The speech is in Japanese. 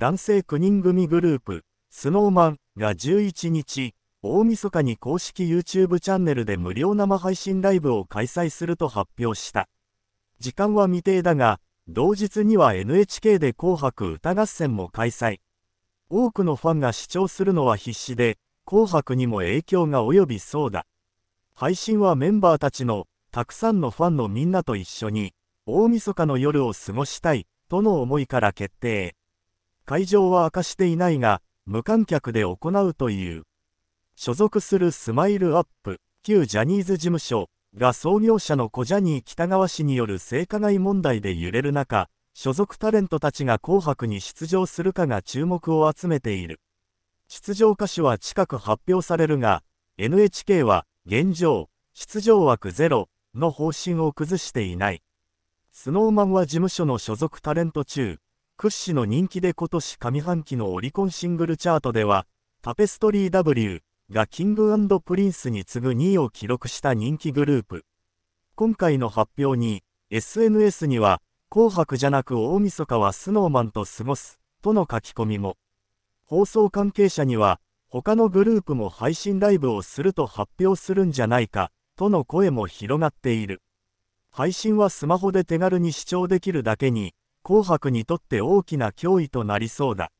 男性9人組グループ、スノーマンが11日、大晦日に公式 YouTube チャンネルで無料生配信ライブを開催すると発表した。時間は未定だが、同日には NHK で紅白歌合戦も開催。多くのファンが視聴するのは必至で、紅白にも影響が及びそうだ。配信はメンバーたちの、たくさんのファンのみんなと一緒に、大晦日の夜を過ごしたい、との思いから決定。会場は明かしていないが、無観客で行うという。所属するスマイルアップ、旧ジャニーズ事務所が創業者の小ジャニー喜多川氏による性加害問題で揺れる中、所属タレントたちが紅白に出場するかが注目を集めている。出場歌手は近く発表されるが、NHK は現状、出場枠ゼロの方針を崩していない。スノーマンは事務所の所属タレント中、屈指の人気で今年上半期のオリコンシングルチャートでは、タペストリー W がキングプリンスに次ぐ2位を記録した人気グループ。今回の発表に、SNS には、紅白じゃなく大晦日はスノーマンと過ごす、との書き込みも。放送関係者には、他のグループも配信ライブをすると発表するんじゃないか、との声も広がっている。配信はスマホで手軽に視聴できるだけに、紅白にとって大きな脅威となりそうだ。